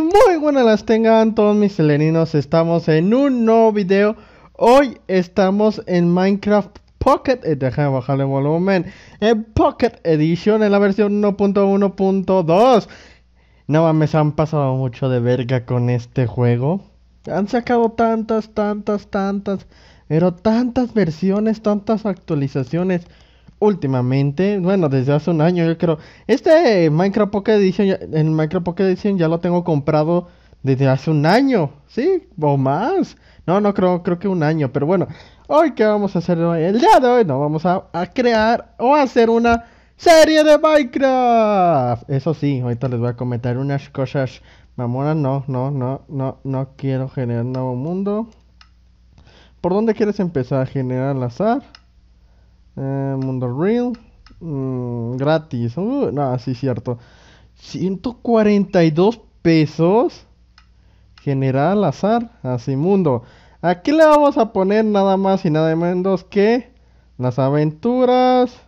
muy buenas las tengan todos mis seleninos, estamos en un nuevo video. Hoy estamos en Minecraft Pocket, eh, bajar el volumen, en Pocket Edition, en la versión 1.1.2. No mames, han pasado mucho de verga con este juego. Han sacado tantas, tantas, tantas, pero tantas versiones, tantas actualizaciones últimamente, bueno, desde hace un año yo creo. Este eh, Minecraft Pocket Edition, en Minecraft Pocket Edition ya lo tengo comprado desde hace un año, ¿sí? O más. No, no creo, creo que un año, pero bueno. Hoy qué vamos a hacer hoy? El día de hoy no vamos a, crear o hacer una serie de Minecraft. Eso sí, ahorita les voy a comentar unas cosas Mamora, no, no, no, no, no quiero generar nuevo mundo. ¿Por dónde quieres empezar a generar al azar? Eh, mundo real. Mm, gratis. Uh, no, sí, cierto. 142 pesos. Generar al azar. Así, mundo. Aquí le vamos a poner nada más y nada menos que las aventuras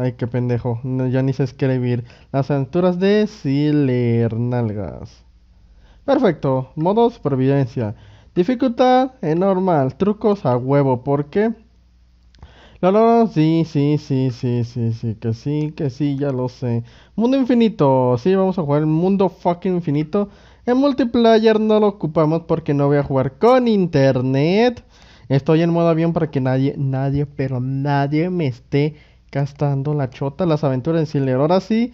Ay, qué pendejo. No, ya ni sé escribir. Las aventuras de Silernalgas. Perfecto. Modo supervivencia. Dificultad en normal. Trucos a huevo. ¿Por qué? No, no, sí, sí, sí, sí, sí, sí, que sí, que sí, ya lo sé. Mundo infinito, sí, vamos a jugar el mundo fucking infinito. En multiplayer no lo ocupamos porque no voy a jugar con internet. Estoy en modo avión para que nadie, nadie, pero nadie me esté Acá está la chota, las aventuras en Silver. Ahora sí,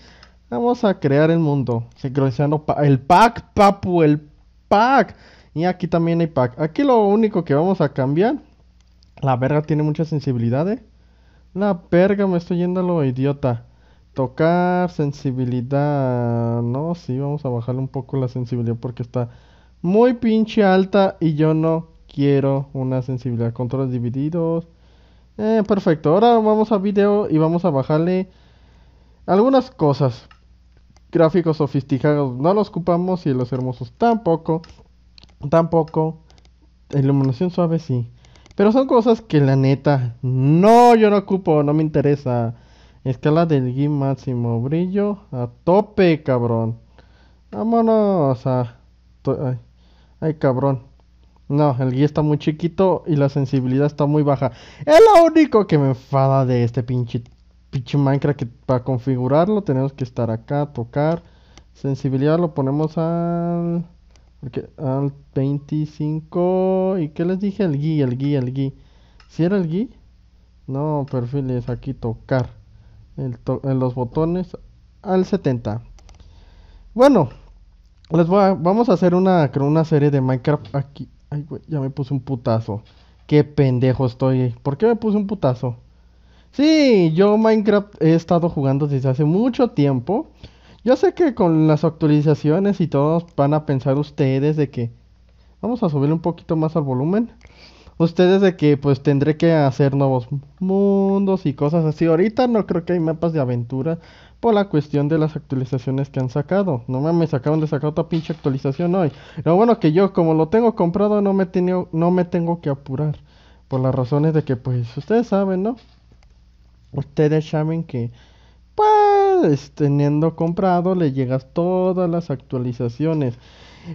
vamos a crear el mundo. Sincronizando el pack, papu, el pack. Y aquí también hay pack. Aquí lo único que vamos a cambiar. La verga tiene muchas sensibilidades. Eh. La verga, me estoy yendo a lo idiota. Tocar, sensibilidad. No, sí, vamos a bajarle un poco la sensibilidad porque está muy pinche alta y yo no quiero una sensibilidad. Controles divididos. Eh, perfecto, ahora vamos a video y vamos a bajarle algunas cosas. Gráficos sofisticados no los ocupamos y los hermosos tampoco. Tampoco. Iluminación suave sí. Pero son cosas que la neta, no, yo no ocupo, no me interesa. Escala del GIM máximo, brillo a tope, cabrón. Vámonos a... ay, cabrón. No, el guía está muy chiquito y la sensibilidad está muy baja. Es lo único que me enfada de este pinche, pinche Minecraft que para configurarlo tenemos que estar acá, tocar. Sensibilidad lo ponemos al, al 25. ¿Y qué les dije? El gui, el gui, el gui. ¿Si era el gui? No, perfiles, aquí tocar. El en los botones al 70. Bueno, les voy vamos a hacer una, una serie de Minecraft aquí Ay, güey, ya me puse un putazo. Qué pendejo estoy. ¿Por qué me puse un putazo? Sí, yo Minecraft he estado jugando desde hace mucho tiempo. Yo sé que con las actualizaciones y todo van a pensar ustedes de que... Vamos a subir un poquito más al volumen ustedes de que pues tendré que hacer nuevos mundos y cosas así. Ahorita no creo que hay mapas de aventura por la cuestión de las actualizaciones que han sacado. No mames, acaban de sacar otra pinche actualización hoy. Lo bueno que yo como lo tengo comprado no me, no me tengo que apurar. Por las razones de que pues ustedes saben, ¿no? Ustedes saben que pues teniendo comprado le llegas todas las actualizaciones.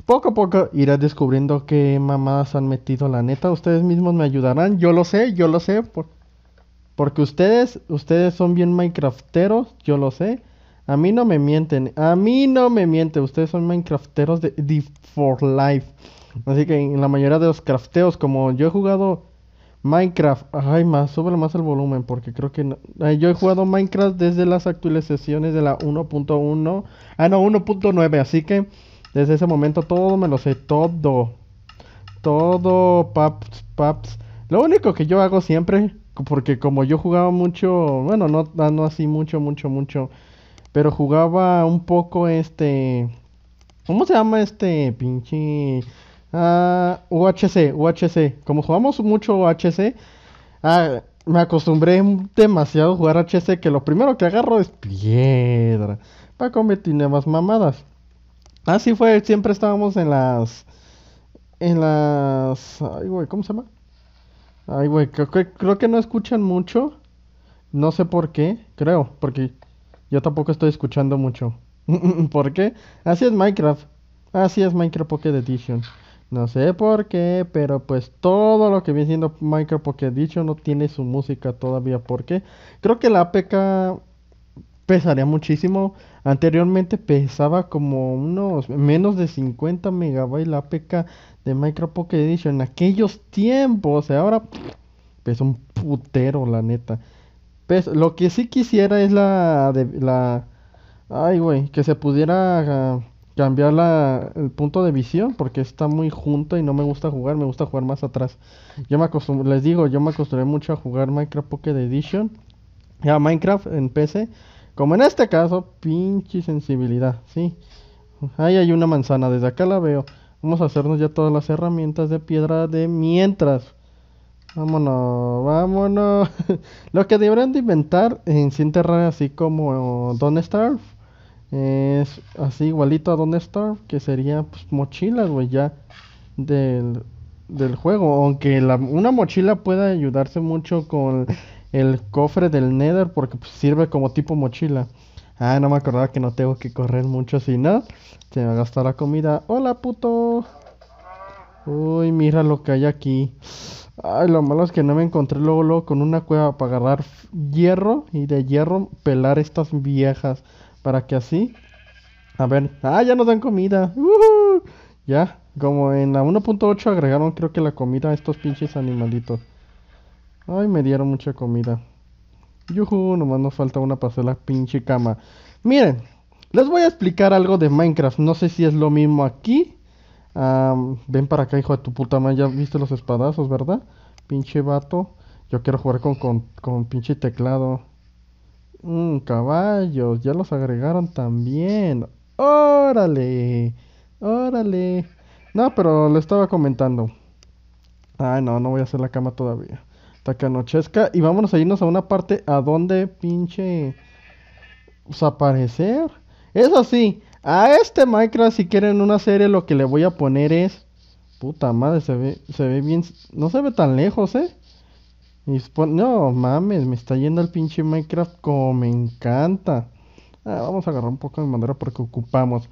Poco a poco irás descubriendo qué mamadas han metido, la neta. Ustedes mismos me ayudarán. Yo lo sé, yo lo sé. Porque ustedes, ustedes son bien Minecrafteros, yo lo sé. A mí no me mienten, a mí no me mienten. Ustedes son Minecrafteros de, de For Life. Así que en la mayoría de los crafteos, como yo he jugado Minecraft, ay más, sube más el volumen porque creo que no. yo he jugado Minecraft desde las actualizaciones de la 1.1, ah no, 1.9, así que desde ese momento todo me lo sé, todo. Todo, paps, paps. Lo único que yo hago siempre, porque como yo jugaba mucho, bueno, no, así mucho, mucho, mucho, pero jugaba un poco este... ¿Cómo se llama este pinche... Ah, UHC, UHC. Como jugamos mucho UHC, ah, me acostumbré demasiado a jugar HC que lo primero que agarro es piedra. Para cometer nuevas mamadas. Así ah, fue, siempre estábamos en las. En las. Ay, güey, ¿cómo se llama? Ay, güey, creo que, creo que no escuchan mucho. No sé por qué, creo, porque yo tampoco estoy escuchando mucho. ¿Por qué? Así es Minecraft. Así es Minecraft Pocket Edition. No sé por qué, pero pues todo lo que viene siendo Minecraft Pocket Edition no tiene su música todavía. ¿Por qué? Creo que la APK pesaría muchísimo. Anteriormente pesaba como unos menos de 50 megabytes la APK de Micro Pocket Edition en aquellos tiempos. O ahora pesa un putero, la neta. lo que sí quisiera es la. De, la ay, güey, que se pudiera ah, cambiar el punto de visión porque está muy junto y no me gusta jugar. Me gusta jugar más atrás. Yo me acostumbré, les digo, yo me acostumbré mucho a jugar Minecraft Pocket Edition. Ya Minecraft en PC como en este caso, pinche sensibilidad, ¿sí? Ahí hay una manzana, desde acá la veo. Vamos a hacernos ya todas las herramientas de piedra de mientras. Vámonos, vámonos. Lo que deberían de inventar en Cinterra, así como oh, Don Starve, es así igualito a Don Starve, que sería pues, mochila, güey, ya del, juego. Aunque una mochila pueda ayudarse mucho con el cofre del Nether porque pues, sirve como tipo mochila. Ah, no me acordaba que no tengo que correr mucho, si no, se me va a gastar la comida. ¡Hola, puto! Uy, mira lo que hay aquí. Ay, lo malo es que no me encontré luego, luego con una cueva para agarrar hierro y de hierro pelar estas viejas. Para que así... A ver... ¡Ah, ya nos dan comida! ¡Uh Ya, como en la 1.8 agregaron creo que la comida a estos pinches animalitos. Ay, me dieron mucha comida. Yuhu, nomás nos falta una para pinche cama. Miren, les voy a explicar algo de Minecraft. No sé si es lo mismo aquí. ven para acá, hijo de tu puta madre. Ya viste los espadazos, ¿verdad? Pinche vato. Yo quiero jugar con, pinche teclado. Mmm, caballos. Ya los agregaron también. Órale. Órale. No, pero le estaba comentando. Ay, no, no voy a hacer la cama todavía. Tacanochesca. Y vámonos a irnos a una parte a donde pinche. desaparecer pues, aparecer. Eso sí, a este Minecraft, si quieren una serie, lo que le voy a poner es. Puta madre, se ve, se ve bien. No se ve tan lejos, eh. No mames, me está yendo el pinche Minecraft como me encanta. Ah, vamos a agarrar un poco de madera porque ocupamos.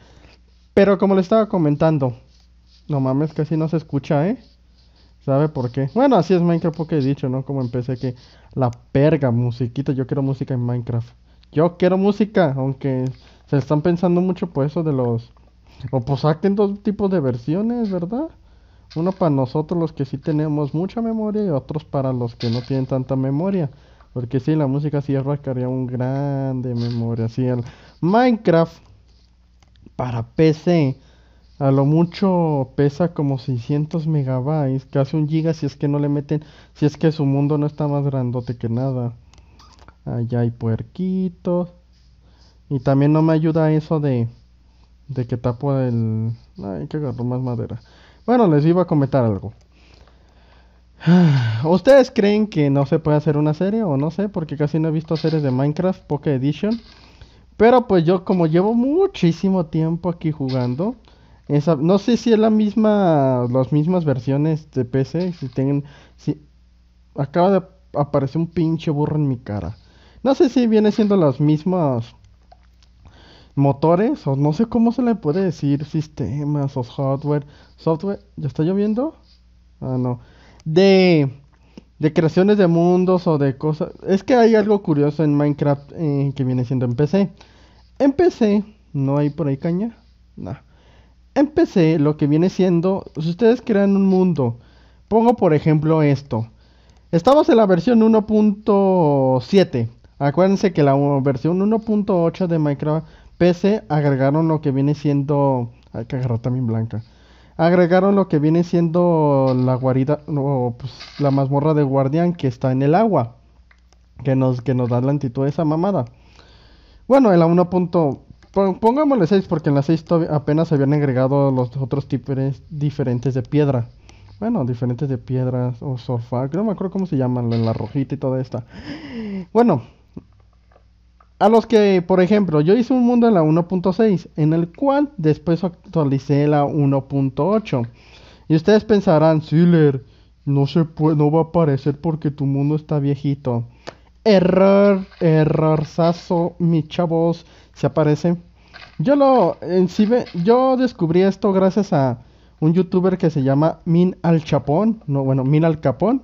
Pero como le estaba comentando, no mames, casi no se escucha, eh. ¿Sabe por qué? Bueno, así es Minecraft porque he dicho, ¿no? Como empecé que la perga, musiquita, yo quiero música en Minecraft. Yo quiero música, aunque se están pensando mucho por eso de los... O pues acten dos tipos de versiones, ¿verdad? Uno para nosotros los que sí tenemos mucha memoria y otros para los que no tienen tanta memoria. Porque si, la música sí arrancaría un grande memoria. Así el Minecraft para PC a lo mucho pesa como 600 megabytes, casi un giga si es que no le meten, si es que su mundo no está más grandote que nada. Allá hay puerquitos. Y también no me ayuda eso de, de que tapo el... Ay, que agarró más madera. Bueno, les iba a comentar algo. ¿Ustedes creen que no se puede hacer una serie? O no sé, porque casi no he visto series de Minecraft Poca Edition. Pero pues yo como llevo muchísimo tiempo aquí jugando, no sé si es la misma, las mismas versiones de PC, si tienen, si acaba de aparecer un pinche burro en mi cara. No sé si viene siendo las mismas motores o no sé cómo se le puede decir sistemas o hardware, software. ¿Ya está lloviendo? Ah, no. De, de creaciones de mundos o de cosas. Es que hay algo curioso en Minecraft eh, que viene siendo en PC. En PC no hay por ahí caña. nada PC lo que viene siendo, si ustedes crean un mundo, pongo por ejemplo esto. Estamos en la versión 1.7. Acuérdense que la versión 1.8 de Minecraft PC agregaron lo que viene siendo... Hay que agarrar también blanca. Agregaron lo que viene siendo la guarida, O pues, la mazmorra de guardián que está en el agua. Que nos, que nos da la lentitud de esa mamada. Bueno, en la 1.8. Pongámosle 6 porque en la 6 apenas se habían agregado los otros tipos diferentes de piedra. Bueno, diferentes de piedras o sofá. No me acuerdo cómo se llaman, la rojita y toda esta. Bueno, a los que, por ejemplo, yo hice un mundo en la 1.6, en el cual después actualicé la 1.8. Y ustedes pensarán, Siller, no se no va a aparecer porque tu mundo está viejito. Error, errorzazo, mi chavos, se aparece. Yo lo en sí, yo descubrí esto gracias a un youtuber que se llama Min Al Chapón, no, bueno, Min Al Capón,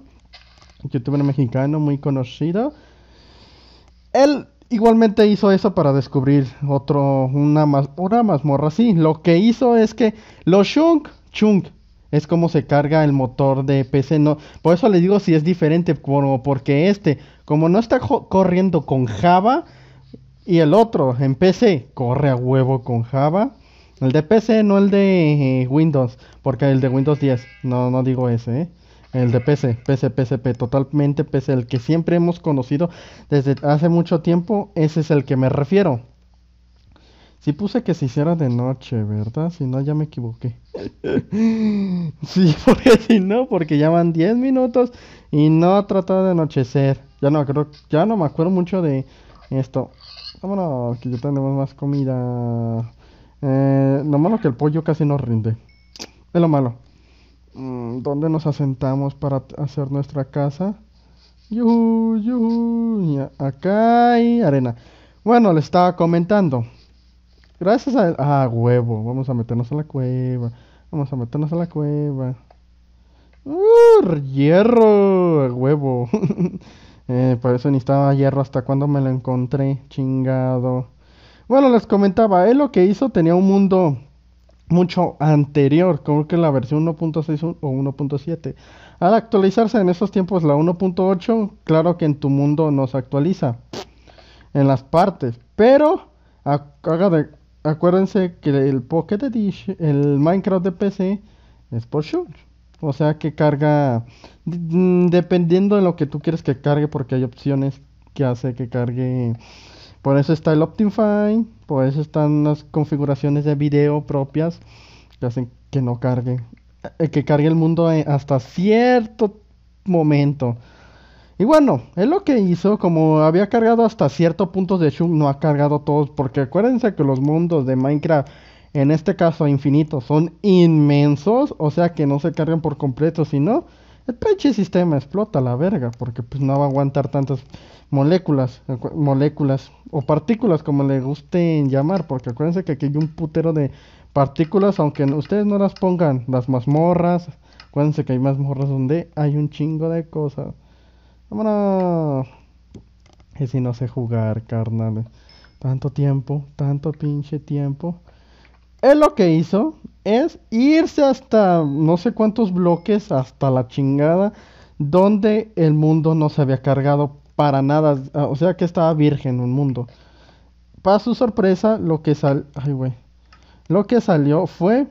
youtuber mexicano muy conocido. Él igualmente hizo eso para descubrir otro una, más una mazmorra así. Lo que hizo es que los chunk, Chunk es como se carga el motor de PC. No, por eso les digo si es diferente, como porque este, como no está corriendo con Java, y el otro en PC corre a huevo con Java. El de PC, no el de eh, Windows, porque el de Windows 10, no, no digo ese, ¿eh? El de PC, PC, PCP, totalmente PC, el que siempre hemos conocido desde hace mucho tiempo, ese es el que me refiero. Si puse que se hiciera de noche, ¿verdad? Si no, ya me equivoqué. sí, porque si no, porque ya van 10 minutos y no ha tratado de anochecer. Ya no, creo, ya no me acuerdo mucho de esto. Vámonos, que ya tenemos más comida. Eh, lo malo que el pollo casi no rinde. Es lo malo. Mm, ¿Dónde nos asentamos para hacer nuestra casa? Yuhu, yuhu. Acá hay arena. Bueno, le estaba comentando. Gracias a... Ah, huevo. Vamos a meternos a la cueva. Vamos a meternos a la cueva. ¡Uh! Hierro. Huevo. Eh, por eso necesitaba hierro hasta cuando me lo encontré. Chingado. Bueno, les comentaba. Él lo que hizo tenía un mundo mucho anterior, Como que la versión 1.6 o 1.7. Al actualizarse en esos tiempos la 1.8, claro que en tu mundo no se actualiza en las partes, pero haga de acuérdense que el Pocket Edition, el Minecraft de PC es por short. O sea que carga mm, dependiendo de lo que tú quieres que cargue, porque hay opciones que hace que cargue. Por eso está el Optifine, por eso están las configuraciones de video propias que hacen que no cargue, eh, que cargue el mundo eh, hasta cierto momento. Y bueno, es lo que hizo, como había cargado hasta cierto punto de Shun, no ha cargado todos, porque acuérdense que los mundos de Minecraft, en este caso infinito, son inmensos, o sea que no se cargan por completo, sino el peche sistema explota la verga, porque pues no va a aguantar tantas moléculas, moléculas o partículas como le gusten llamar, porque acuérdense que aquí hay un putero de partículas, aunque ustedes no las pongan, las mazmorras, acuérdense que hay mazmorras donde hay un chingo de cosas. Vámonos. Y si no sé jugar, carnal. Tanto tiempo, tanto pinche tiempo. Él lo que hizo es irse hasta no sé cuántos bloques, hasta la chingada, donde el mundo no se había cargado para nada. Ah, o sea que estaba virgen un mundo. Para su sorpresa, lo que sal... Ay, Lo que salió fue...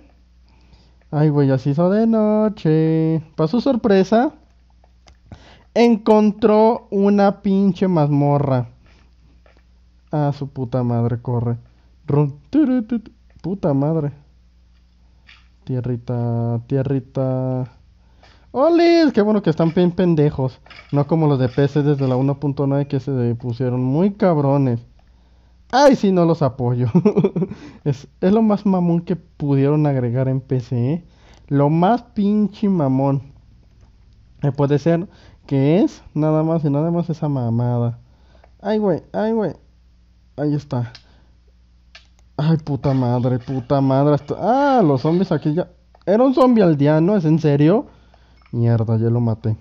Ay, güey, así se hizo de noche. Para su sorpresa, Encontró una pinche mazmorra. A ah, su puta madre, corre. puta madre. Tierrita, tierrita. ¡Olis! Qué bueno que están bien pendejos. No como los de PC desde la 1.9 que se pusieron muy cabrones. ¡Ay, si no los apoyo! es, lo más mamón que pudieron agregar en PC. ¿eh? Lo más pinche mamón. Eh, puede ser ¿Qué es nada más y nada más esa mamada. Ay, güey, ay, güey. Ahí está. Ay, puta madre, puta madre. Ah, los zombies aquí ya. Era un zombie aldeano, ¿es en serio? Mierda, ya lo maté.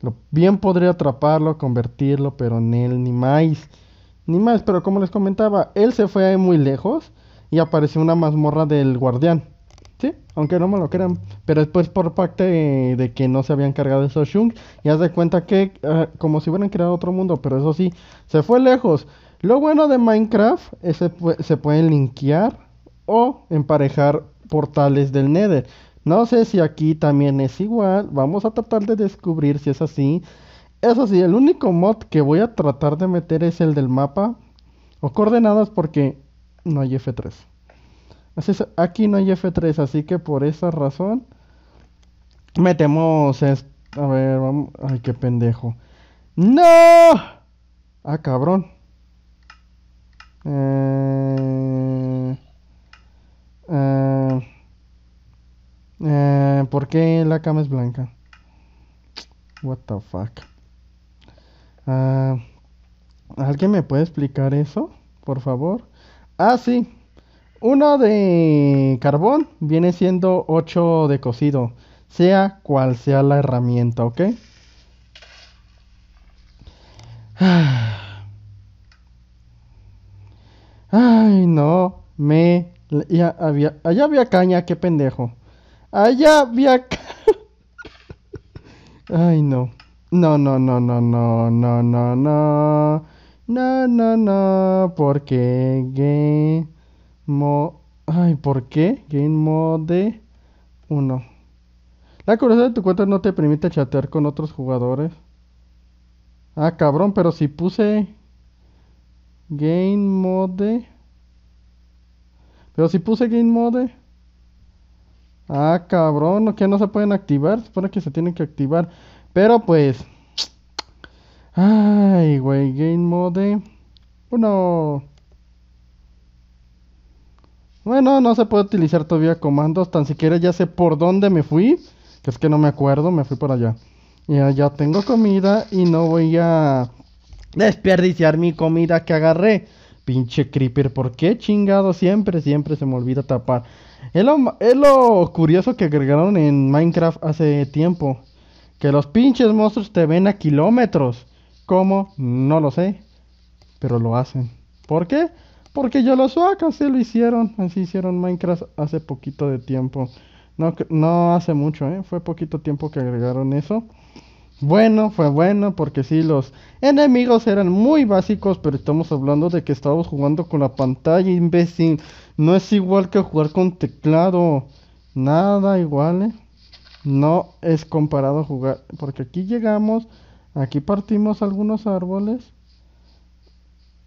Lo... Bien podría atraparlo, convertirlo, pero en él ni más. Ni más, pero como les comentaba, él se fue muy lejos y apareció una mazmorra del guardián aunque no me lo crean. Pero después por parte de, que no se habían cargado esos chunks, Y haz de cuenta que ah, como si hubieran creado otro mundo. Pero eso sí, se fue lejos. Lo bueno de Minecraft es que se, se pueden linkear o emparejar portales del Nether. No sé si aquí también es igual. Vamos a tratar de descubrir si es así. Eso sí, el único mod que voy a tratar de meter es el del mapa o coordenadas porque no hay F3 aquí no hay F3, así que por esa razón metemos... A ver, vamos... Ay, qué pendejo. ¡No! Ah, cabrón. Eh... eh, eh ¿Por qué la cama es blanca? What the fuck. Ah, ¿Alguien me puede explicar eso? Por favor. Ah, sí. Uno de carbón viene siendo 8 de cocido, sea cual sea la herramienta, ¿ok? Ay, no, me... había, allá había caña, qué pendejo. Allá había... Ay, no. No, no, no, no, no, no, no, no. No, no, no, porque... Mo Ay, ¿por qué? Game Mode 1. La curiosidad de tu cuenta no te permite chatear con otros jugadores. Ah, cabrón, pero si puse Game Mode. Pero si puse Game Mode. Ah, cabrón, que no se pueden activar. Supone que se tienen que activar. Pero pues. Ay, güey, Game Mode 1. Bueno, no se puede utilizar todavía comandos, tan siquiera ya sé por dónde me fui, que es que no me acuerdo, me fui por allá. Y allá tengo comida y no voy a desperdiciar mi comida que agarré. Pinche creeper, ¿por qué chingado? Siempre, siempre se me olvida tapar. Es lo, es lo curioso que agregaron en Minecraft hace tiempo. Que los pinches monstruos te ven a kilómetros. ¿Cómo? No lo sé. Pero lo hacen. ¿Por qué? Porque yo los acá se lo hicieron. Así hicieron Minecraft hace poquito de tiempo. No, no hace mucho, ¿eh? Fue poquito tiempo que agregaron eso. Bueno, fue bueno porque sí, los enemigos eran muy básicos, pero estamos hablando de que estábamos jugando con la pantalla, imbécil. No es igual que jugar con teclado. Nada igual, ¿eh? No es comparado jugar. Porque aquí llegamos, aquí partimos algunos árboles.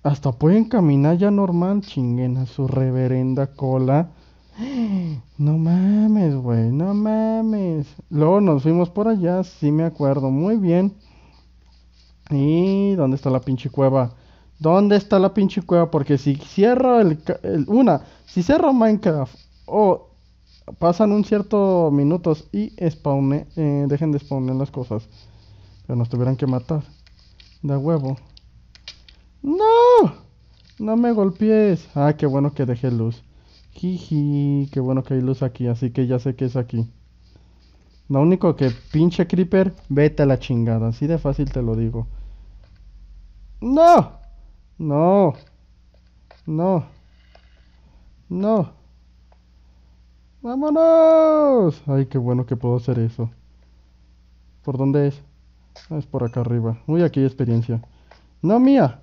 Hasta pueden caminar ya normal, chinguen a su reverenda cola. No mames, güey, no mames. Luego nos fuimos por allá, sí me acuerdo, muy bien. ¿Y dónde está la pinche cueva? ¿Dónde está la pinche cueva? Porque si cierro el, una, si cierro Minecraft o pasan un cierto minutos y spawne, eh, dejen de spawner las cosas. Pero nos tuvieran que matar. Da huevo. ¡No! No me golpees. Ah, qué bueno que dejé luz. Jiji, qué bueno que hay luz aquí, así que ya sé que es aquí. Lo único que pinche creeper, vete a la chingada, así de fácil te lo digo. ¡No! No. No. No. ¡Vámonos! Ay, qué bueno que puedo hacer eso. ¿Por dónde es? Ah, es por acá arriba. Uy, aquí hay experiencia. No, mía.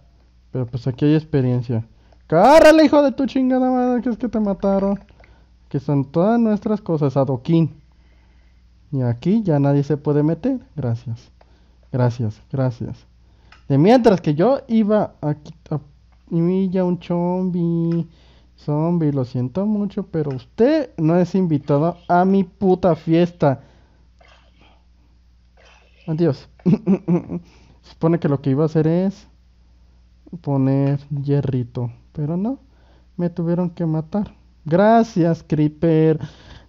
Pero pues aquí hay experiencia. ¡Cárrale, hijo de tu chingada madre! Que es que te mataron. Que son todas nuestras cosas. Adoquín. Y aquí ya nadie se puede meter. Gracias. Gracias, gracias. De mientras que yo iba aquí a, y ya un chombi. Zombie, lo siento mucho, pero usted no es invitado a mi puta fiesta. Adiós. Supone que lo que iba a hacer es poner hierrito, pero no, me tuvieron que matar. Gracias, Creeper.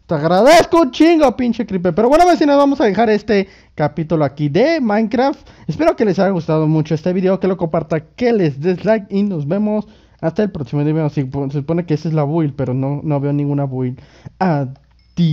Te agradezco un chingo, pinche creeper. Pero bueno, vecinos, vamos a dejar este capítulo aquí de Minecraft. Espero que les haya gustado mucho este video, que lo compartan, que les des like y nos vemos hasta el próximo video. Se supone que esa es la build, pero no, no veo ninguna build. Adiós.